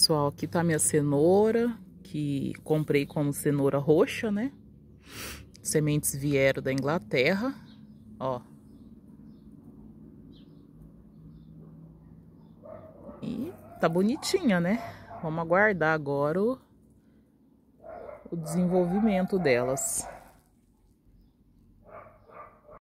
Pessoal, aqui tá minha cenoura, que comprei como cenoura roxa, né? Sementes vieram da Inglaterra, ó. E tá bonitinha, né? Vamos aguardar agora o, o desenvolvimento delas.